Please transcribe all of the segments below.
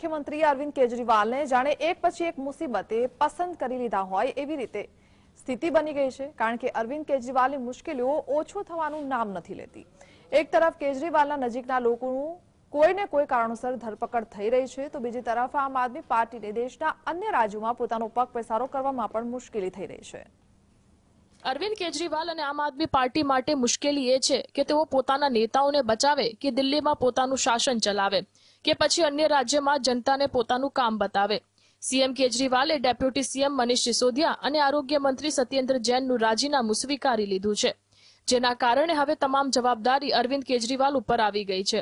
મુખ્યમંત્રી અરવિંદ કેજરીવાલને જાણે એક પછી એક મુસીબતે પસંદ કરી લીધા હોય એવી રીતે સ્થિતિ બની ગઈ છે કારણ કે અરવિંદ કેજરીવાલની મુશ્કેલીઓ ઓછું થવાનું નામ નથી લેતી એક તરફ કેજરીવાલના નજીકના લોકોનું કોઈને કોઈ કારણોસર ધરપકડ થઈ રહી છે તો બીજી તરફ આમ આદમી પાર્ટીને દેશના અન્ય રાજ્યોમાં પોતાનો પગ પેસારો કરવામાં પણ મુશ્કેલી થઈ રહી છે અરવિંદ કેજરીવાલ અને આમ આદમી પાર્ટી માટે મુશ્કેલી એ છે કે તેઓ પોતાના નેતાઓને બચાવે કે દિલ્હીમાં પોતાનું શાસન ચલાવે કે પછી અન્ય રાજ્યમાં જનતાને પોતાનું કામ બતાવે સીએમ કેજરીવાલે ડેપ્યુટી સીએમ મનીષ સિસોદિયા અને આરોગ્ય મંત્રી સત્યેન્દ્ર જૈનનું રાજીનામું સ્વીકારી લીધું છે જેના કારણે હવે તમામ જવાબદારી અરવિંદ કેજરીવાલ ઉપર આવી ગઈ છે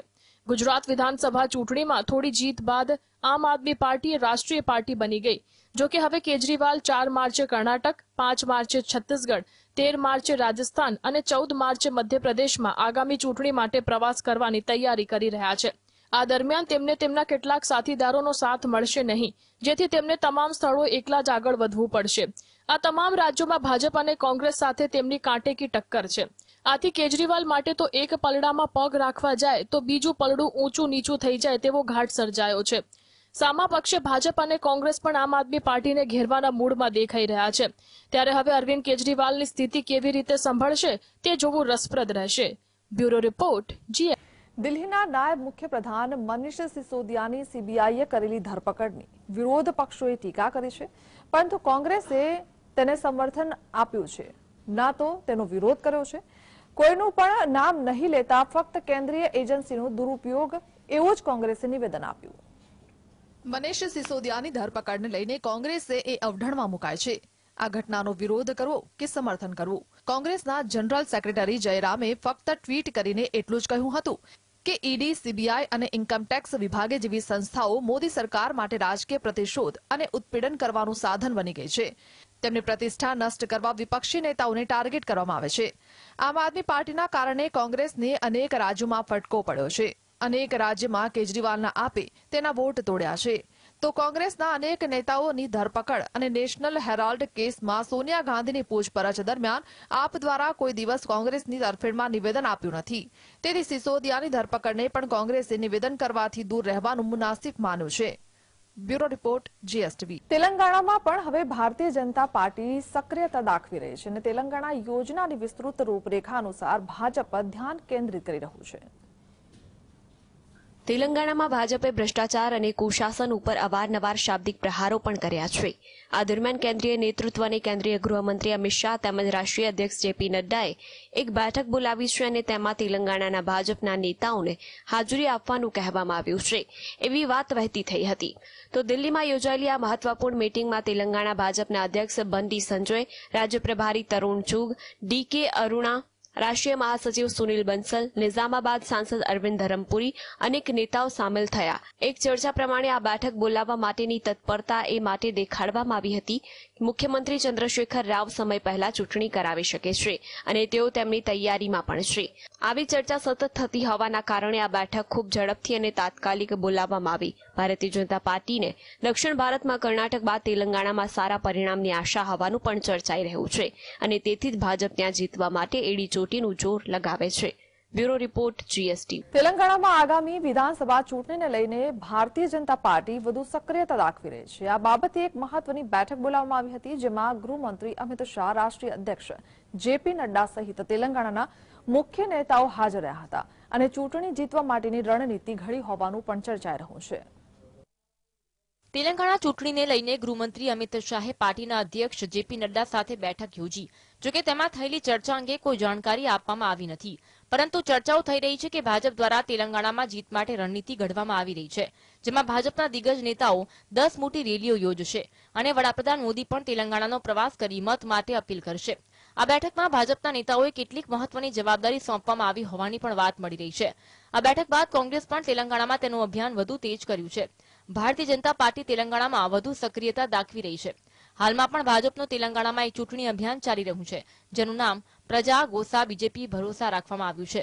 ગુજરાત વિધાનસભા ચૂંટણીમાં થોડી જીત બાદ આમ આદમી પાર્ટી રાષ્ટ્રીય પાર્ટી બની ગઈ જો કે હવે કેજરીવાલ ચાર માર્ચે કર્ણાટક પાંચ માર્ચે છત્તીસગઢ તેર માર્ચે રાજસ્થાન અને ચૌદ માર્ચે મધ્યપ્રદેશમાં આગામી ચૂંટણી માટે પ્રવાસ કરવાની તૈયારી કરી રહ્યા છે આ દરમિયાન તેમને તેમના કેટલાક સાથીદારોનો સાથ મળશે નહીં જેથી તેમને તમામ સ્થળો એકલા જ આગળ વધવું પડશે આ તમામ રાજ્યોમાં ભાજપ અને કોંગ્રેસ સાથે તેમની કાંટેકી ટક્કર છે આથી કેજરીવાલ માટે તો એક પલડામાં પગ રાખવા જાય તો બીજું પલડું ઊંચું નીચું થઈ જાય તેવો ઘાટ સર્જાયો છે સામા પક્ષે ભાજપ અને કોંગ્રેસ પણ આમ આદમી પાર્ટીને ઘેરવાના મૂડમાં દેખાઈ રહ્યા છે ત્યારે હવે અરવિંદ કેજરીવાલની સ્થિતિ કેવી રીતે સંભળશે તે જોવું રસપ્રદ રહેશે બ્યુરો રિપોર્ટ જીએ દિલ્હીના નાયબ મુખ્ય પ્રધાન મનીષ સિસોદિયાની સીબીઆઈએ કરેલી ધરપકડની વિરોધ પક્ષોએ ટીકા કરી છે પરંતુ કોંગ્રેસે તેને સમર્થન આપ્યું છે ના તો તેનો વિરોધ કર્યો છે કોઈનું પણ નામ નહીં લેતા ફક્ત કેન્દ્રીય એજન્સીનો દુરુપયોગ એવું જ કોંગ્રેસે નિવેદન આપ્યું મનીષ સિસોદિયાની ધરપકડને લઈને કોંગ્રેસે એ અવઢણમાં મુકાય છે આ ઘટનાનો વિરોધ કરવો કે સમર્થન કરવું કોંગ્રેસના જનરલ સેક્રેટરી જયરામે ફક્ત ટ્વીટ કરીને એટલું જ કહ્યું હતું કે ઈડી સીબીઆઈ અને ઇન્કમટેક્સ વિભાગે જેવી સંસ્થાઓ મોદી સરકાર માટે રાજકીય પ્રતિશોધ અને ઉત્પીડન કરવાનું સાધન બની ગઈ છે તેમની પ્રતિષ્ઠા નષ્ટ કરવા વિપક્ષી નેતાઓને ટાર્ગેટ કરવામાં આવે છે આમ આદમી પાર્ટીના કારણે કોંગ્રેસને અનેક રાજ્યોમાં ફટકો પડ્યો છે અનેક રાજ્યમાં કેજરીવાલના આપે તેના વોટ તોડ્યા છે તો કોંગ્રેસના અનેક નેતાઓની ધરપકડ અને નેશનલ હેરાલ્ડ કેસમાં સોનિયા ગાંધીની પૂછપરછ દરમિયાન આપ દ્વારા કોઈ દિવસ કોંગ્રેસની તરફેણમાં નિવેદન આપ્યું નથી તેથી સિસોદિયાની ધરપકડને પણ કોંગ્રેસે નિવેદન કરવાથી દૂર રહેવાનું મુનાસિબ માન્યું છે બ્યુરો રિપોર્ટ જીએસટીવી તેલંગાણામાં પણ હવે ભારતીય જનતા પાર્ટી સક્રિયતા દાખવી રહી છે અને તેલંગાણા યોજનાની વિસ્તૃત રૂપરેખા અનુસાર ભાજપ ધ્યાન કેન્દ્રિત કરી રહ્યું છે તેલંગાણામાં ભાજપે ભ્રષ્ટાચાર અને કુશાસન ઉપર અવારનવાર શાબ્દિક પ્રહારો પણ કર્યા છે આ દરમિયાન કેન્દ્રીય નેતૃત્વ અને કેન્દ્રીય ગૃહમંત્રી અમિત શાહ તેમજ રાષ્ટ્રીય અધ્યક્ષ જેપી નડ્ડાએ એક બેઠક બોલાવી છે અને તેમાં તેલંગાણાના ભાજપના નેતાઓને હાજરી આપવાનું કહેવામાં આવ્યું છે એવી વાત વહેતી થઈ હતી તો દિલ્હીમાં યોજાયેલી આ મહત્વપૂર્ણ મિટિંગમાં તેલંગાણા ભાજપના અધ્યક્ષ બંડી સંજય રાજ્ય પ્રભારી તરુણ ચુગ ડીકે અરુણા રાષ્ટ્રીય મહાસચિવ સુનિલ બંસલ નિઝામાબાદ સાંસદ અરવિંદ ધરમપુરી અનેક નેતાઓ સામેલ થયા એક ચર્ચા પ્રમાણે આ બેઠક બોલાવવા માટેની તત્પરતા એ માટે દેખાડવામાં આવી હતી મુખ્યમંત્રી ચંદ્રશેખર રાવ સમય પહેલા ચૂંટણી કરાવી શકે છે અને તેઓ તેમની તૈયારીમાં પણ છે આવી ચર્ચા સતત થતી હોવાના કારણે આ બેઠક ખૂબ ઝડપથી અને તાત્કાલિક બોલાવવામાં આવી ભારતીય જનતા પાર્ટીને દક્ષિણ ભારતમાં કર્ણાટક બાદ તેલંગાણામાં સારા પરિણામની આશા હોવાનું પણ ચર્ચાઈ રહ્યું છે અને તેથી જ ભાજપ ત્યાં જીતવા માટે એડી ચોટીનું જોર લગાવે છે બ્યુરો રિપોર્ટ જીએસટી તેલંગાણામાં આગામી વિધાનસભા ચૂંટણીને લઈને ભારતીય જનતા પાર્ટી વધુ સક્રિયતા દાખવી રહી છે આ બાબતે એક મહત્વની બેઠક બોલાવવામાં આવી હતી જેમાં ગૃહમંત્રી અમિત શાહ રાષ્ટ્રીય અધ્યક્ષ જેપી નડ્ડા સહિત તેલંગાણાના મુખ્ય નેતાઓ હાજર રહ્યા હતા અને ચૂંટણી જીતવા માટેની રણનીતિ ઘડી હોવાનું પણ ચર્ચાઈ રહ્યું છે તેલંગાણા ચૂંટણીને લઈને ગૃહમંત્રી અમિત શાહે પાર્ટીના અધ્યક્ષ જેપી નડ્ડા સાથે બેઠક યોજી જોકે તેમાં થયેલી ચર્ચા અંગે કોઈ જાણકારી આપવામાં આવી નથી પરંતુ ચર્ચાઓ થઈ રહી છે કે ભાજપ દ્વારા તેલંગાણામાં જીત માટે રણનીતિ ઘડવામાં આવી રહી છે જેમાં ભાજપના દિગ્ગજ નેતાઓ દસ મોટી રેલીઓ યોજશે અને વડાપ્રધાન મોદી પણ તેલંગાણાનો પ્રવાસ કરી મત માટે અપીલ કરશે આ બેઠકમાં ભાજપના નેતાઓએ કેટલીક મહત્વની જવાબદારી સોંપવામાં આવી હોવાની પણ વાત મળી રહી છે આ બેઠક બાદ કોંગ્રેસ પણ તેલંગાણામાં તેનું અભિયાન વધુ તેજ કર્યું છે ભારતીય જનતા પાર્ટી તેલંગાણામાં વધુ સક્રિયતા દાખવી રહી છે હાલમાં પણ ભાજપનું તેલંગાણામાં એક ચૂંટણી અભિયાન ચાલી રહ્યું છે જેનું નામ પ્રજા ગોસા બીજેપી ભરોસા રાખવામાં આવ્યું છે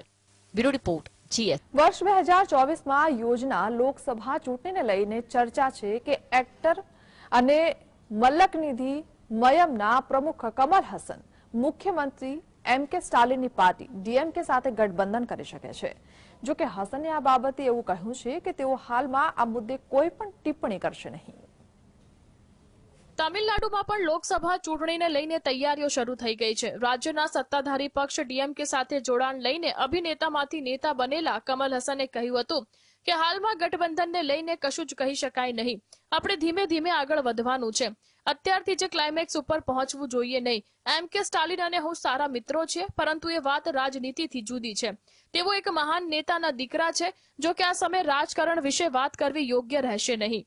બ્યુરો રિપોર્ટ જીએસ વર્ષ બે હજાર ચોવીસમાં યોજના લોકસભા ચૂંટણીને લઈને ચર્ચા છે કે એક્ટર અને મલ્લકનિધિ મયમના પ્રમુખ કમલ હસન મુખ્યમંત્રી એમ કે સ્ટાલિનની પાર્ટી ડીએમકે સાથે ગઠબંધન કરી શકે છે જો કે હસને આ બાબતે એવું કહ્યું છે કે તેઓ હાલમાં આ મુદ્દે કોઈ પણ ટિપ્પણી કરશે નહીં તમિલનાડુમાં પણ લોકસભા ચૂંટણીને લઈને તૈયારીઓ શરૂ થઈ ગઈ છે રાજ્યના સત્તાધારી પક્ષ ડીએમકે સાથે જોડાણ લઈને અભિનેતામાંથી નેતા બનેલા કમલ હસને કહ્યું હતું કે હાલમાં ગઠબંધનને લઈને કશું જ કહી શકાય નહીં આપણે ધીમે ધીમે આગળ વધવાનું છે અત્યારથી જે ક્લાઇમેક્સ ઉપર પહોંચવું જોઈએ નહીં એમ કે સ્ટાલિન અને હું સારા મિત્રો છે પરંતુ એ વાત રાજનીતિથી જુદી છે તેઓ એક મહાન નેતાના દીકરા છે જો કે આ સમય રાજકારણ વિશે વાત કરવી યોગ્ય રહેશે નહીં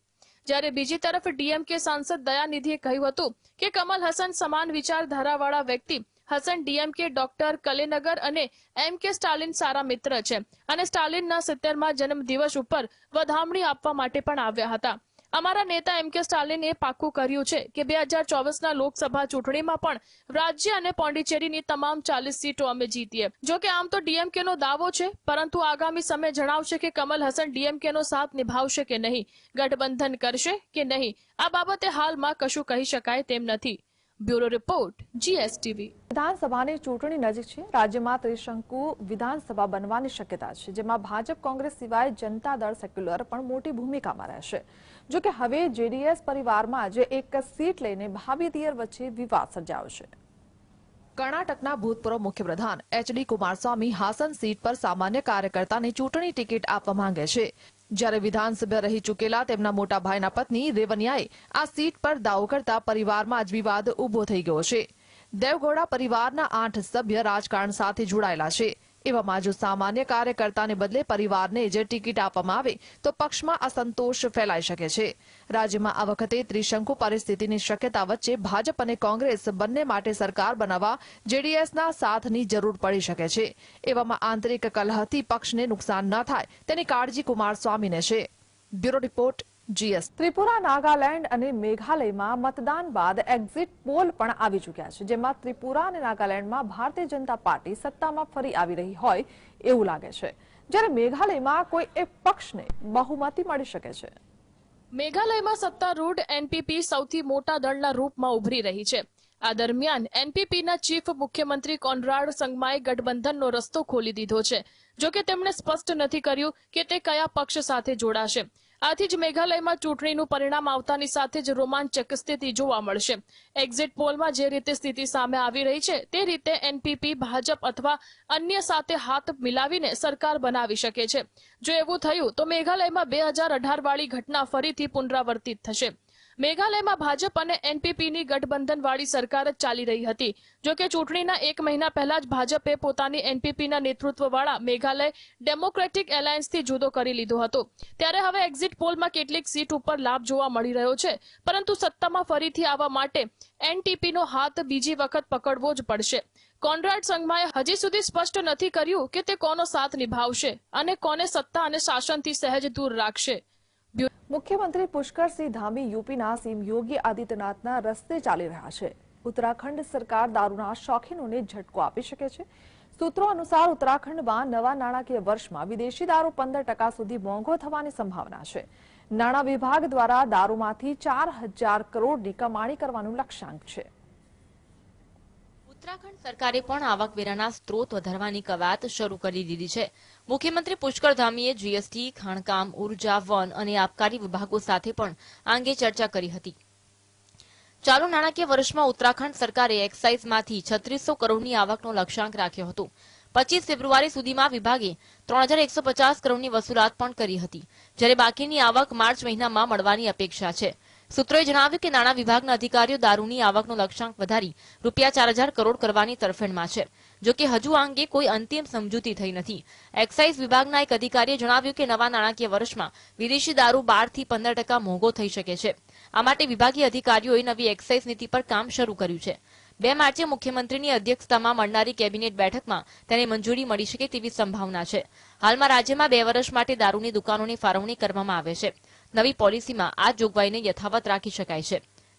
જ્યારે બીજી તરફ ડીએમકે સાંસદ દયાનિધિએ કહ્યું હતું કે કમલ હસન સમાન વિચારધારાવાળા વ્યક્તિ હસન ડીએમકે ડોક્ટર કલેનગર અને એમ કે સ્ટાલિન સારા મિત્ર છે અને સ્ટાલિનના સિત્તેરમાં જન્મદિવસ ઉપર વધામણી આપવા માટે પણ આવ્યા હતા અમારા નેતા એમ કે સ્ટાલિને પાક્કું કર્યું છે કે બે હજાર ચોવીસના લોકસભા ચૂંટણીમાં પણ રાજ્ય અને પોંડિચેરીની તમામ ચાલીસ સીટો અમે જીતીએ જો કે આમ તો ડીએમકેનો દાવો છે પરંતુ આગામી સમય જણાવશે કે કમલ હસન ડીએમકેનો સાથ નિભાવશે કે નહીં ગઠબંધન કરશે કે નહીં આ બાબતે હાલમાં કશું કહી શકાય તેમ નથી બ્યુરો રિપોર્ટ જીએસટીવી વિધાનસભાની ચૂંટણી નજીક છે રાજ્યમાં ત્રિશંકુ વિધાનસભા બનવાની શક્યતા છે જેમાં ભાજપ કોંગ્રેસ સિવાય જનતા દળ સેક્યુલર પણ મોટી ભૂમિકામાં રહેશે જોકે હવે જેડીએસ પરિવારમાં જે એક સીટ લઈને ભાવિદિયર વચ્ચે વિવાદ સર્જાયો છે કર્ણાટકના ભૂતપૂર્વ મુખ્યપ્રધાન એચડી કુમારસ્વામી હાસન સીટ પર સામાન્ય કાર્યકર્તાને ચૂંટણી ટિકિટ આપવા માંગે છે જ્યારે વિધાનસભ્ય રહી ચૂકેલા તેમના મોટા ભાઈના પત્ની રેવનિયાએ આ સીટ પર દાવો કરતા પરિવારમાં આજ વિવાદ ઉભો થઈ ગયો છે દેવગોડા પરિવારના આઠ સભ્ય રાજકારણ સાથે જોડાયેલા છે એવામાં જો સામાન્ય કાર્યકર્તાને બદલે પરિવારને જે ટિકિટ આપવામાં આવે તો પક્ષમાં અસંતોષ ફેલાઈ શકે છે રાજ્યમાં આ વખતે ત્રિશંકુ પરિસ્થિતિની શક્યતા વચ્ચે ભાજપ અને કોંગ્રેસ બંને માટે સરકાર બનાવવા જેડીએસના સાથની જરૂર પડી શકે છે એવામાં આંતરિક કલહથી પક્ષને નુકસાન ન થાય તેની કાળજી કુમાર સ્વામીને છે bureau report GS Tripura Nagaland અને મેઘાલયમાં મતદાન બાદ એક્ઝિટ પોલ પણ આવી ચૂક્યા છે જેમાં ત્રિપુરા અને નાગાલેન્ડમાં ભારતીય જનતા પાર્ટી સત્તામાં ફરી આવી રહી હોય એવું લાગે છે જ્યારે મેઘાલયમાં કોઈ એક પક્ષને બહુમતી મળી શકે છે મેઘાલયમાં સત્તારૂઢ એનપીપી સૌથી મોટા દળના રૂપમાં ઉભરી રહી છે આ દરમિયાન એનપીપીના ચીફ મુખ્યમંત્રી કોનરાડ સંગમાએ ગઠબંધનનો રસ્તો ખોલી દીધો છે જોકે તેમણે સ્પષ્ટ નથી કર્યું કે તે કયા પક્ષ સાથે જોડાશે આથી જ મેઘાલયમાં ચૂંટણીનું પરિણામ આવતાની સાથે જ રોમાંચક સ્થિતિ જોવા મળશે એક્ઝિટ પોલમાં જે રીતે સ્થિતિ સામે આવી રહી છે તે રીતે એનપીપી ભાજપ અથવા અન્ય સાથે હાથ મિલાવીને સરકાર બનાવી શકે છે જો એવું થયું તો મેઘાલયમાં બે હજાર અઢાર વાળી ઘટના ફરીથી પુનરાવર્તિત થશે મેઘાલયમાં ભાજપ અને એનપીપીની ગઠબંધનવાળી સરકાર જ ચાલી રહી હતી જોકે ચૂંટણીના એક મહિના પહેલા જ ભાજપે પોતાની એનપીપીના નેતૃત્વવાળા મેઘાલય ડેમોક્રેટિક એલાયન્સથી જુદો કરી લીધો હતો ત્યારે હવે એક્ઝિટ પોલમાં કેટલીક સીટ ઉપર લાભ જોવા મળી રહ્યો છે પરંતુ સત્તામાં ફરીથી આવવા માટે એનટીપીનો હાથ બીજી વખત પકડવો જ પડશે કોન્રાડ સંઘમાએ હજી સુધી સ્પષ્ટ નથી કર્યું કે તે કોનો સાથ નિભાવશે અને કોને સત્તા અને શાસનથી સહેજ દૂર રાખશે મુખ્યમંત્રી પુષ્કરસિંહ ધામી યુપીના સીમ યોગી આદિત્યનાથના રસ્તે ચાલી રહ્યા છે ઉત્તરાખંડ સરકાર દારૂના શોખીનોને ઝટકો આપી શકે છે સૂત્રો અનુસાર ઉત્તરાખંડમાં નવા નાણાકીય વર્ષમાં વિદેશી દારૂ પંદર ટકા સુધી મોંઘો થવાની સંભાવના છે નાણાં વિભાગ દ્વારા દારૂમાંથી ચાર કરોડની કમાણી કરવાનું લક્ષ્યાંક છે ઉત્તરાખંડ સરકારે પણ આવકવેરાના સ્ત્રોત વધારવાની કવાયત શરૂ કરી દીધી છે મુખ્યમંત્રી પુષ્કર જીએસટી ખાણકામ ઉર્જા વન અને આબકારી વિભાગો સાથે પણ આ અંગે ચર્ચા કરી હતી ચાલુ નાણાકીય વર્ષમાં ઉત્તરાખંડ સરકારે એક્સાઇઝમાંથી છત્રીસો કરોડની આવકનો લક્ષ્યાંક રાખ્યો હતો પચીસ ફેબ્રુઆરી સુધીમાં વિભાગે ત્રણ હજાર એકસો પચાસ કરોડની વસૂલાત પણ કરી હતી જ્યારે બાકીની આવક માર્ચ મહિનામાં મળવાની અપેક્ષા છે સૂત્રોએ જણાવ્યું કે નાણાં વિભાગના અધિકારીઓ દારૂની આવકનો લક્ષ્યાંક વધારી રૂપિયા ચાર હજાર કરોડ કરવાની તરફેણમાં છે જોકે હજુ આ અંગે કોઈ અંતિમ સમજૂતી થઈ નથી એક્સાઇઝ વિભાગના એક અધિકારીએ જણાવ્યું કે નવા નાણાકીય વર્ષમાં વિદેશી દારૂ બારથી પંદર ટકા મોંઘો થઈ શકે છે આ માટે વિભાગીય અધિકારીઓએ નવી એક્સાઇઝ નીતિ પર કામ શરૂ કર્યું છે બે માર્ચે મુખ્યમંત્રીની અધ્યક્ષતામાં મળનારી કેબિનેટ બેઠકમાં તેને મંજૂરી મળી શકે તેવી સંભાવના છે હાલમાં રાજ્યમાં બે વર્ષ માટે દારૂની દુકાનોની ફાળવણી કરવામાં આવે છે નવી પોલિસીમાં આ જોગવાઈને યથાવત રાખી શકાય છે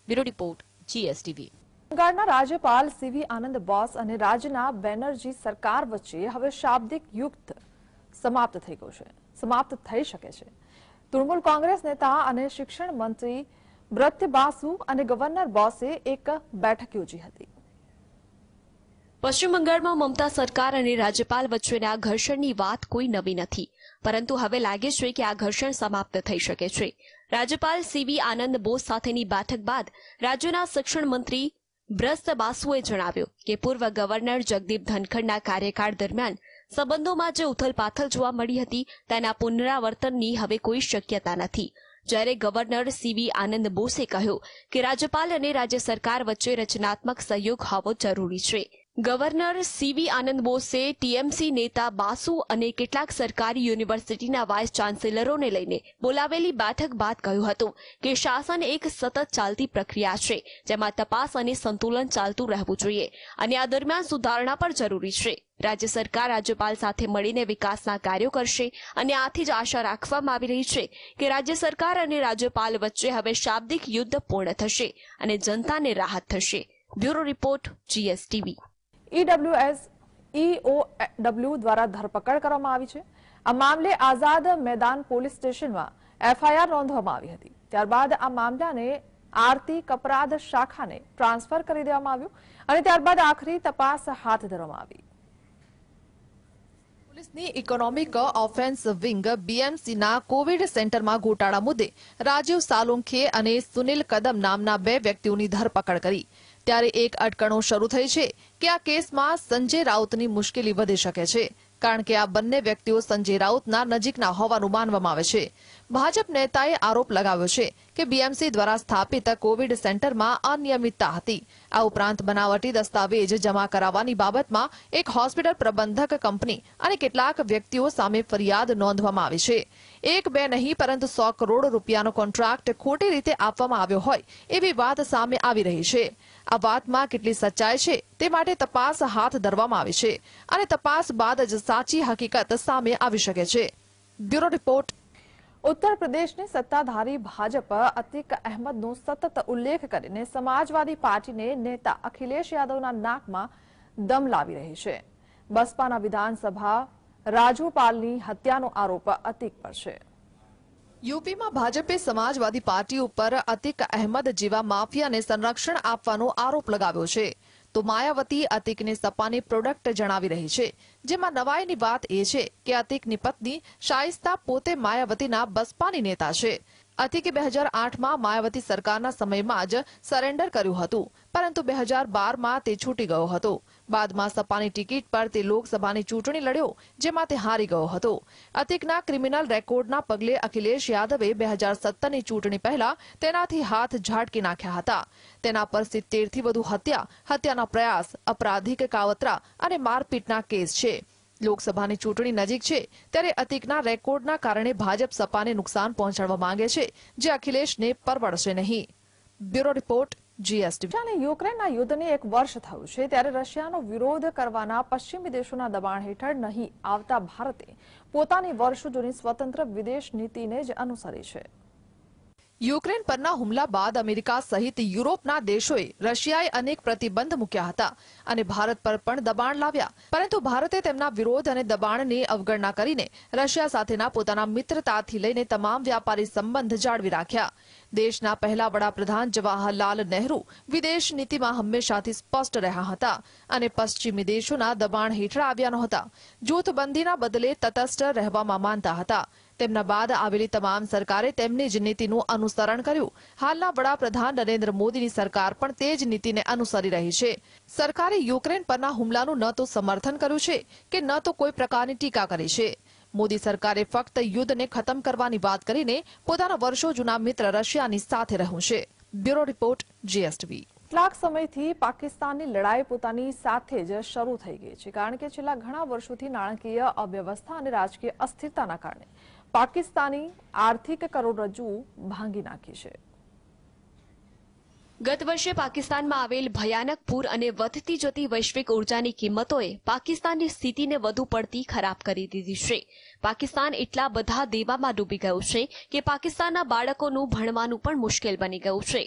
બ્યુરો રિપોર્ટ જીએસટીવી બંગાળના રાજ્યપાલ સીવી આનંદ બોસ અને રાજ્યના બેનર્જી સરકાર વચ્ચે હવે શાબ્દિક યુક્ત સમાપ્ત થઈ ગયું છે સમાપ્ત થઈ શકે છે તૃણમૂલ કોંગ્રેસ નેતા અને શિક્ષણ મંત્રી બ્રત્ય બાસુ અને ગવર્નર બોસે એક બેઠક યોજી હતી પશ્ચિમ બંગાળમાં મમતા સરકાર અને રાજ્યપાલ વચ્ચેના ઘર્ષણની વાત કોઈ નવી નથી પરંતુ હવે લાગે છે કે આ ઘર્ષણ સમાપ્ત થઈ શકે છે રાજ્યપાલ સીવી આનંદ બોઝ સાથેની બેઠક બાદ રાજ્યના શિક્ષણ મંત્રી બ્રસ્ત બાસુએ જણાવ્યું કે પૂર્વ ગવર્નર જગદીપ ધનખડના કાર્યકાળ દરમિયાન સંબંધોમાં જે ઉથલપાથલ જોવા મળી હતી તેના પુનરાવર્તનની હવે કોઈ શક્યતા નથી જ્યારે ગવર્નર સીવી આનંદ બોસે કહ્યું કે રાજ્યપાલ અને રાજ્ય સરકાર વચ્ચે રચનાત્મક સહયોગ હોવો જરૂરી છે ગવર્નર સીવી આનંદ બોસે ટીએમસી નેતા બાસુ અને કેટલાક સરકારી યુનિવર્સિટીના વાઇસ ચાન્સેલરોને લઈને બોલાવેલી બેઠક બાદ કહ્યું હતું કે શાસન એક સતત ચાલતી પ્રક્રિયા છે જેમાં તપાસ અને સંતુલન ચાલતું રહેવું જોઈએ અને આ દરમિયાન સુધારણા પણ જરૂરી છે રાજ્ય સરકાર રાજ્યપાલ સાથે મળીને વિકાસના કાર્યો કરશે અને આથી જ આશા રાખવામાં આવી રહી છે કે રાજ્ય સરકાર અને રાજ્યપાલ વચ્ચે હવે શાબ્દિક યુદ્ધ પૂર્ણ થશે અને જનતાને રાહત થશે bureau report GSTV EWS EOW દ્વારા ધરપકડ કરવામાં આવી છે આ મામલે આઝાદ મેદાન પોલીસ સ્ટેશનમાં એફઆઈઆર નોંધવામાં આવી હતી ત્યારબાદ આ મામલાને આરતી કપરાધ શાખાને ટ્રાન્સફર કરી દેવામાં આવ્યું અને ત્યારબાદ આખરી તપાસ હાથ ધરવામાં આવી પોલીસની ઇકોનોમિક ઓફેન્સ વિંગ બીએમસીના કોવિડ સેન્ટરમાં ગોટાળા મુદ્દે રાજીવ સાલુંખે અને સુનિલ કદમ નામના બે વ્યક્તિઓની ધરપકડ કરી ત્યારે એક અટકણો શરૂ થઈ છે કે આ કેસમાં સંજય રાઉતની મુશ્કેલી વધી શકે છે કારણ કે આ બંને વ્યક્તિઓ સંજય રાઉતના નજીકના હોવાનું માનવામાં આવે છે ભાજપ નેતાએ આરોપ લગાવ્યો છે કે બીએમસી દ્વારા સ્થાપિત કોવિડ સેન્ટરમાં અનિયમિતતા હતી આ ઉપરાંત બનાવટી દસ્તાવેજ જમા કરાવવાની બાબતમાં એક હોસ્પિટલ પ્રબંધક કંપની અને કેટલાક વ્યક્તિઓ સામે ફરિયાદ નોંધવામાં આવી છે એક બે નહીં પરંતુ સો કરોડ રૂપિયાનો કોન્ટ્રાક્ટ ખોટી રીતે આપવામાં આવ્યો હોય એવી વાત સામે આવી રહી છે આ વાતમાં કેટલી સચ્ચાઈ છે તે માટે તપાસ હાથ ધરવામાં આવી છે અને તપાસ બાદ જ સાચી હકીકત સામે આવી શકે છે બ્યુરો રિપોર્ટ ઉત્તર પ્રદેશની સત્તાધારી ભાજપ અતિક અહેમદનો સતત ઉલ્લેખ કરીને સમાજવાદી પાર્ટીને નેતા અખિલેશ યાદવના નાકમાં દમ લાવી રહી છે બસપાના વિધાનસભા રાજુપાલની હત્યાનો આરોપ અતિક પર છે યુપીમાં ભાજપે સમાજવાદી પાર્ટી ઉપર અતિક અહેમદ જેવા માફિયાને સંરક્ષણ આપવાનો આરોપ લગાવ્યો છે તો માયાવતી અતિકને સપાની પ્રોડક્ટ જણાવી રહી છે જેમાં નવાઈની વાત એ છે કે અતિકની પત્ની શાઇસ્તા પોતે માયાવતીના બસપાની નેતા છે અતિકે બે હજાર આઠમાં માયાવતી સરકારના સમયમાં જ સરેન્ડર કર્યું હતું પરંતુ બે હજાર બારમાં તે છૂટી ગયો હતો બાદમાં સપાની ટિકિટ પર તે લોકસભાની ચૂંટણી લડ્યો જેમાં તે હારી ગયો હતો અતિકના ક્રિમિનલ રેકોર્ડના પગલે અખિલેશ યાદવે બે હજાર સત્તરની ચૂંટણી પહેલા તેનાથી હાથ ઝાટકી નાખ્યા હતા તેના પર સિત્તેરથી વધુ હત્યા હત્યાના પ્રયાસ અપરાધિક કાવતરા અને મારપીટના કેસ છે લોકસભાની ચૂંટણી નજીક છે ત્યારે અતિકના રેકોર્ડના કારણે ભાજપ સપાને નુકસાન પહોંચાડવા માંગે છે જે અખિલેશને પરવડશે નહીં બ્યુરો રિપોર્ટ જીએસટી યુક્રેનના યુદ્ધને એક વર્ષ થયું છે ત્યારે રશિયાનો વિરોધ કરવાના પશ્ચિમી દેશોના દબાણ હેઠળ નહીં આવતા ભારતે પોતાની વર્ષો જૂની સ્વતંત્ર વિદેશ નીતિને જ અનુસરી છે યુક્રેન પરના હુમલા બાદ અમેરિકા સહિત યુરોપના દેશોએ રશિયાએ અનેક પ્રતિબંધ મૂક્યા હતા અને ભારત પર પણ દબાણ લાવ્યા પરંતુ ભારતે તેમના વિરોધ અને દબાણને અવગણના કરીને રશિયા સાથેના પોતાના મિત્રતાથી લઈને તમામ વ્યાપારી સંબંધ જાળવી રાખ્યા દેશના પહેલા વડાપ્રધાન જવાહરલાલ નહેરુ વિદેશ નીતિમાં હંમેશાથી સ્પષ્ટ રહ્યા હતા અને પશ્ચિમી દેશોના દબાણ હેઠળ આવ્યા નહોતા જૂથબંધીના બદલે તટસ્થ રહેવામાં માનતા હતા તેમના બાદ આવેલી તમામ સરકારે તેમની જ નીતિનું અનુસરણ કર્યું હાલના વડાપ્રધાન નરેન્દ્ર મોદીની સરકાર પણ તે જ નીતિને અનુસરી રહી છે સરકારે યુક્રેન પરના હુમલાનું ન તો સમર્થન કર્યું છે કે ન તો કોઈ પ્રકારની ટીકા કરી છે મોદી સરકારે ફક્ત યુદ્ધને ખતમ કરવાની વાત કરીને પોતાના વર્ષો જૂના મિત્ર રશિયાની સાથે રહ્યું છે બ્યુરો રિપોર્ટ જીએસટીવી કેટલાક સમયથી પાકિસ્તાનની લડાઈ પોતાની સાથે જ શરૂ થઈ ગઈ છે કારણ કે છેલ્લા ઘણા વર્ષોથી નાણાકીય અવ્યવસ્થા અને રાજકીય અસ્થિરતાના કારણે પાકિસ્તાની આર્થિક કરોડરજ્જુ ભાંગી નાખી છે ગત વર્ષે પાકિસ્તાનમાં આવેલ ભયાનક પૂર અને વધતી જતી વૈશ્વિક ઉર્જાની કિંમતોએ પાકિસ્તાનની સ્થિતિને વધુ પડતી ખરાબ કરી દીધી છે પાકિસ્તાન એટલા બધા દેવામાં ડૂબી ગયું છે કે પાકિસ્તાનના બાળકોનું ભણવાનું પણ મુશ્કેલ બની ગયું છે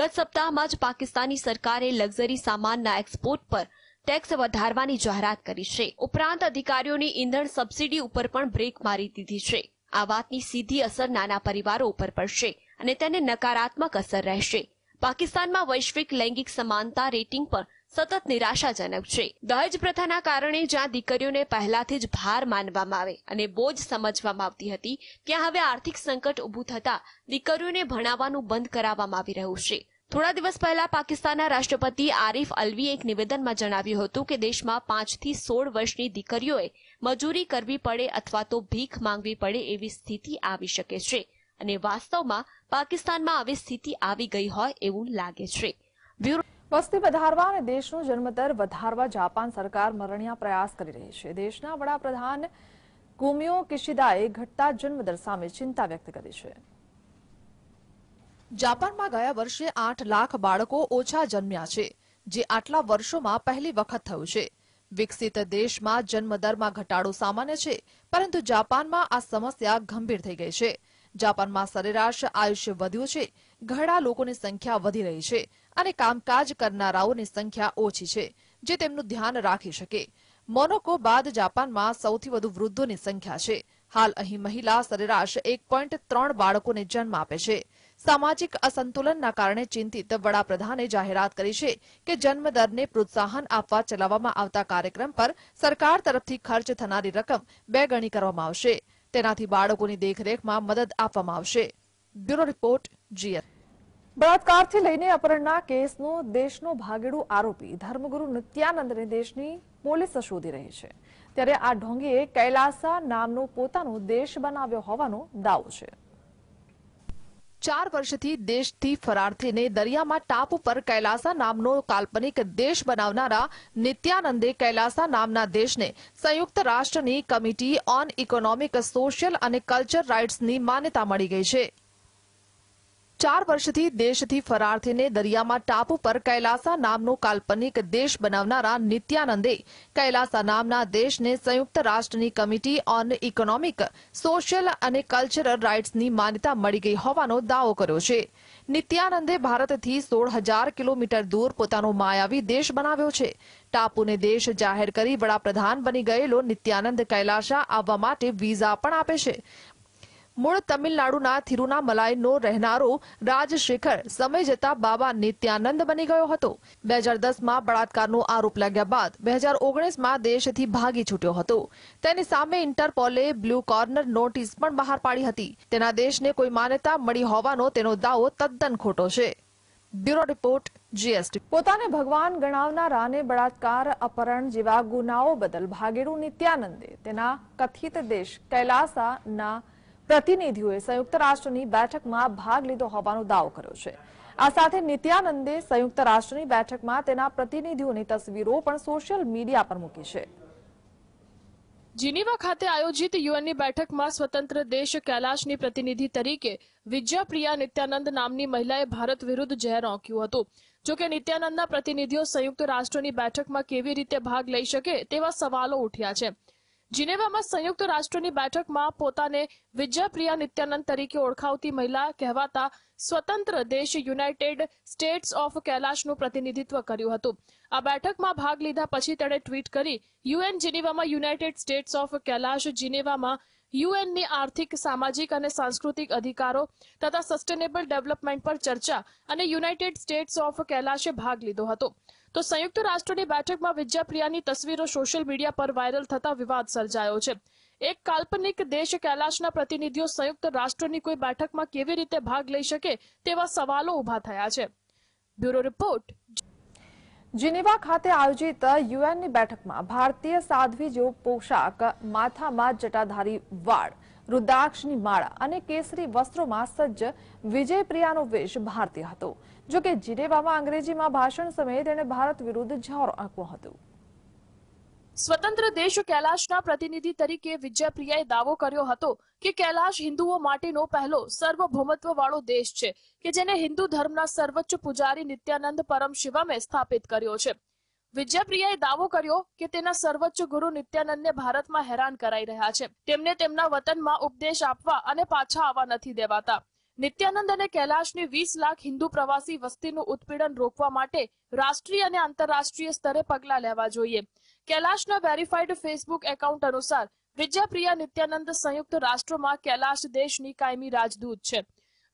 ગત સપ્તાહમાં જ પાકિસ્તાની સરકારે લક્ઝરી સામાનના એક્સપોર્ટ પર ટેક્સ વધારવાની જાહેરાત કરી છે ઉપરાંત અધિકારીઓની ઇંધણ સબસિડી ઉપર પણ બ્રેક મારી દીધી છે આ વાતની સીધી અસર નાના પરિવારો ઉપર પડશે અને તેને નકારાત્મક અસર રહેશે પાકિસ્તાનમાં વૈશ્વિક લૈંગિક સમાનતા રેટિંગ પર સતત નિરાશાજનક છે દહેજ પ્રથાના કારણે જ્યાં દીકરીઓને પહેલાથી જ ભાર માનવામાં આવે અને બોજ સમજવામાં આવતી હતી ત્યાં હવે આર્થિક સંકટ ઊભું થતા દીકરીઓને ભણાવવાનું બંધ કરાવવામાં આવી રહ્યું છે થોડા દિવસ પહેલા પાકિસ્તાનના રાષ્ટ્રપતિ આરિફ અલવી એક નિવેદનમાં જણાવ્યું હતું કે દેશમાં પાંચથી સોળ વર્ષની દીકરીઓએ મજૂરી કરવી પડે અથવા તો ભીખ માંગવી પડે એવી સ્થિતિ આવી શકે છે અને વાસ્તવમાં પાકિસ્તાનમાં આવી સ્થિતિ આવી ગઈ હોય એવું લાગે છે વસ્તી વધારવા અને દેશનું જન્મદર વધારવા જાપાન સરકાર મરણીયા પ્રયાસ કરી રહી છે દેશના વડાપ્રધાન કુમિયો કિશિદાએ ઘટતા જન્મદર સામે ચિંતા વ્યક્ત કરી છે જાપાનમાં ગયા વર્ષે આઠ લાખ બાળકો ઓછા જન્મ્યા છે જે આટલા વર્ષોમાં પહેલી વખત થયું છે વિકસિત દેશમાં જન્મદરમાં ઘટાડો સામાન્ય છે પરંતુ જાપાનમાં આ સમસ્યા ગંભીર થઈ ગઈ છે જાપાનમાં સરેરાશ આયુષ્ય વધ્યું છે ઘણા લોકોની સંખ્યા વધી રહી છે અને કામકાજ કરનારાઓની સંખ્યા ઓછી છે જે તેમનું ધ્યાન રાખી શકે મોનોકો બાદ જાપાનમાં સૌથી વધુ વૃદ્ધોની સંખ્યા છે હાલ અહીં મહિલા સરેરાશ એક બાળકોને જન્મ આપે છે સામાજિક અસંતુલનના કારણે ચિંતિત વડાપ્રધાને જાહેરાત કરી છે કે જન્મદરને પ્રોત્સાહન આપવા ચલાવવામાં આવતા કાર્યક્રમ પર સરકાર તરફથી ખર્ચ થનારી રકમ બે ગણી કરવામાં આવશે તેનાથી બાળકોની દેખરેખમાં મદદ આપવામાં આવશે બ્યુરો રિપોર્ટ જીએફ બળાત્કારથી લઈને અપહરણના કેસનો દેશનો ભાગેડું આરોપી ધર્મગુરુ નિત્યાનંદને દેશની પોલીસ શોધી રહી છે ત્યારે આ ઢોંગીએ કૈલાસા નામનો પોતાનો દેશ બનાવ્યો હોવાનો દાવો છે ચાર વર્ષથી દેશથી ફરાર થઈને દરિયામાં ટાપ ઉપર કૈલાસા નામનો કાલ્પનિક દેશ બનાવનારા નિત્યાનંદે કૈલાસા નામના દેશને સંયુક્ત રાષ્ટ્રની કમિટી ઓન ઇકોનોમિક સોશિયલ અને કલ્ચર રાઇટ્સની માન્યતા મળી ગઈ છે ચાર વર્ષથી દેશથી ફરાર થઈને દરિયામાં ટાપુ પર કૈલાસા નામનો કાલ્પનિક દેશ બનાવનારા નિત્યાનંદે કૈલાસા નામના દેશને સંયુક્ત રાષ્ટ્રની કમિટી ઓન ઇકોનોમિક સોશિયલ અને કલ્ચરલ રાઇટ્સની માન્યતા મળી ગઈ હોવાનો દાવો કર્યો છે નિત્યાનંદે ભારતથી સોળ હજાર કિલોમીટર દૂર પોતાનો માયાવી દેશ બનાવ્યો છે ટાપુને દેશ જાહેર કરી વડાપ્રધાન બની ગયેલો નિત્યાનંદ કૈલાસા આવવા માટે વિઝા પણ આપે છે મૂળ તમિલનાડુના થિરુનામલાઈનો રહેનારો રાજશેખર સમય જતા બાબા નિત્યાનંદ બની ગયો હતો બે હજાર દસમાં બળાત્કારનો આરોપ લાગ્યા બાદ બે હજાર ઓગણીસમાં દેશથી ભાગી છૂટ્યો હતો તેની સામે ઇન્ટરપોલે બ્લુ કોર્નર નોટિસ પણ બહાર પાડી હતી તેના દેશને કોઈ માન્યતા મળી હોવાનો તેનો દાવો તદ્દન ખોટો છે બ્યુરો રિપોર્ટ જીએસટી પોતાને ભગવાન ગણાવનારાને બળાત્કાર અપહરણ જેવા ગુનાઓ બદલ ભાગેડુ નિત્યાનંદે તેના કથિત દેશ કૈલાસાના પ્રતિનિધિઓએ સંયુક્ત રાષ્ટ્રની બેઠકમાં ભાગ લીધો હોવાનો દાવો કર્યો છે આ સાથે નિત્યાનંદે સંયુક્ત રાષ્ટ્રની બેઠકમાં તેના પ્રતિનિધિઓની તસવીરો પણ સોશિયલ મીડિયા પર મૂકી છે જીનીવા ખાતે આયોજિત યુએનની બેઠકમાં સ્વતંત્ર દેશ કૈલાશની પ્રતિનિધિ તરીકે વિજયપ્રિયા નિત્યાનંદ નામની મહિલાએ ભારત વિરુદ્ધ જહેર રોક્યું હતું જોકે નિત્યાનંદના પ્રતિનિધિઓ સંયુક્ત રાષ્ટ્રની બેઠકમાં કેવી રીતે ભાગ લઈ શકે તેવા સવાલો ઉઠ્યા છે જીનેવામાં સંયુક્ત રાષ્ટ્રોની બેઠકમાં પોતાને વિજયપ્રિયા નિત્યાનંદ તરીકે ઓળખાવતી મહિલા કહેવાતા સ્વતંત્ર દેશ યુનાઇટેડ સ્ટેટ્સ ઓફ કૈલાશનું પ્રતિનિધિત્વ કર્યું હતું આ બેઠકમાં ભાગ લીધા પછી તેણે ટ્વીટ કરી યુએન જીનેવામાં યુનાઇટેડ સ્ટેટ્સ ઓફ કૈલાશ જીનેવામાં યુએનની આર્થિક સામાજિક અને સાંસ્કૃતિક અધિકારો તથા સસ્ટેનેબલ ડેવલપમેન્ટ પર ચર્ચા અને યુનાઇટેડ સ્ટેટ્સ ઓફ કૈલાશે ભાગ લીધો હતો તો સંયુક્ત રાષ્ટ્રની બેઠકમાં વિદ્યાપ્રિયાની તસવીરો સોશિયલ મીડિયા પર વાયરલ થતા વિવાદ સર્જાયો છે એક કાલ્પનિક દેશ કૈલાશના પ્રતિનિધિઓ સંયુક્ત રાષ્ટ્રની કોઈ બેઠકમાં કેવી રીતે ભાગ લઈ શકે તેવા સવાલો ઊભા થયા છે બ્યુરો રિપોર્ટ જીનીવા ખાતે આયોજિત યુએનની બેઠકમાં ભારતીય સાધ્વી જેવો પોશાક માથામાં જટાધારી વાળ રુદ્રાક્ષની માળા અને કેસરી વસ્ત્રોમાં સજ્જ વિજયપ્રિયાનો વેશ ભારતીય હતો જો કે જીરેવામાં અંગ્રેજીમાં ભાષણ સમયે તેણે ભારત વિરુદ્ધ ઝાર આંક્યો હતો સ્વતંત્ર દેશ કૈલાશના પ્રતિનિધિ તરીકે વિજયપ્રિયાએ દાવો કર્યો હતો કે કૈલાશ હિન્દુઓ માટેનો પહેલો સર્વભૌમત્વ દેશ છે કે જેને હિન્દુ ધર્મના સર્વોચ્ચ પૂજારી નિત્યાનંદ પરમ શિવમે સ્થાપિત કર્યો છે વિજયપ્રિયાએ દાવો કર્યો કે તેના સર્વોચ્ચ ગુરુ નિત્યાનંદને ભારતમાં હેરાન કરાઈ રહ્યા છે તેમને તેમના વતનમાં ઉપદેશ આપવા અને પાછા આવવા નથી દેવાતા નિત્યાનંદ અને કૈલાશની વીસ લાખ હિન્દુ પ્રવાસી વસ્તીનું ઉત્પીડન રોકવા માટે રાષ્ટ્રીય અને આંતરરાષ્ટ્રીય સ્તરે પગલાં લેવા જોઈએ કૈલાશના વેરીફાઈડ ફેસબુક એકાઉન્ટ અનુસાર વિજયપ્રિયા નિત્યાનંદ સંયુક્ત રાષ્ટ્રમાં કૈલાશ દેશની કાયમી રાજદૂત છે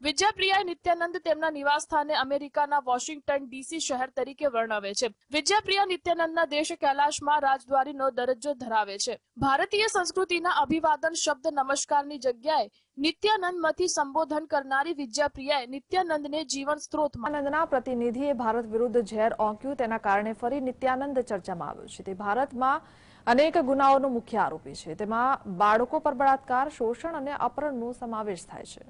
વિદ્યાપ્રિયાએ નિત્યાનંદ તેમના નિવાસસ્થાને અમેરિકાના વોશિંગ્ટન ડીસી શહેર તરીકે વર્ણવે છે વિદ્યાપ્રિયા નિત્યાનંદના દેશ કૈલાશમાં રાજદ્વારીનો દરજ્જો ધરાવે છે ભારતીય સંસ્કૃતિના અભિવાદન શબ્દ નમસ્કારની જગ્યાએ નિત્યાનંદમાંથી સંબોધન કરનારી વિદ્યાપ્રિયાએ નિત્યાનંદને જીવન સ્ત્રોત આનંદના પ્રતિનિધિએ ભારત વિરુદ્ધ ઝેર ઓંક્યું તેના કારણે ફરી નિત્યાનંદ ચર્ચામાં આવ્યો છે તે ભારતમાં અનેક ગુનાઓનો મુખ્ય આરોપી છે તેમાં બાળકો પર બળાત્કાર શોષણ અને અપહરણનો સમાવેશ થાય છે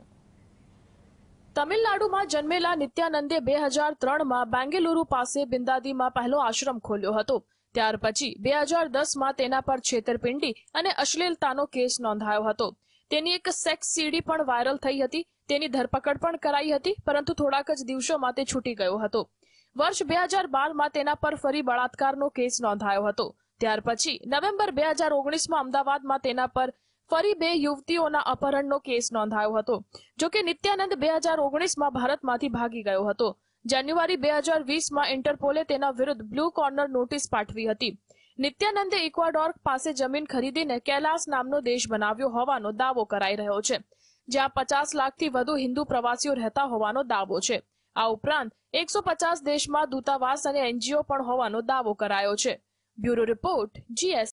તમિલનાડુમાં જન્મેલા નિત્યાનંદે બે હજાર ત્રણમાં બેંગલુરુ પાસે બિંદાદીમાં પહેલો આશ્રમ ખોલ્યો હતો ત્યાર પછી બે હજાર દસમાં તેના પર છેતરપિંડી અને અશ્લીલતાનો કેસ નોંધાયો હતો તેની એક સેક્સ સીડી પણ વાયરલ થઈ હતી તેની ધરપકડ પણ કરાઈ હતી પરંતુ થોડાક જ દિવસોમાં તે છૂટી ગયો હતો વર્ષ બે હજાર બારમાં તેના પર ફરી બળાત્કારનો કેસ નોંધાયો હતો ત્યાર પછી નવેમ્બર બે હજાર ઓગણીસમાં અમદાવાદમાં તેના પર ફરી બે યુવતીઓના અપહરણનો કેસ નોંધાયો હતો જો કે નિત્યાનંદ બે હજાર ઓગણીસમાં ભારતમાંથી ભાગી ગયો હતો જાન્યુઆરી બે હજાર વીસમાં ઇન્ટરપોલે તેના વિરુદ્ધ બ્લુ કોર્નર નોટિસ પાઠવી હતી નિત્યાનંદે ઇક્વાડોર પાસે જમીન ખરીદીને કૈલાસ નામનો દેશ બનાવ્યો હોવાનો દાવો કરાઈ રહ્યો છે જ્યાં પચાસ લાખથી વધુ હિન્દુ પ્રવાસીઓ રહેતા હોવાનો દાવો છે આ ઉપરાંત એકસો પચાસ દેશમાં દૂતાવાસ અને એનજીઓ પણ હોવાનો દાવો કરાયો છે બ્યુરો રિપોર્ટ જીએસ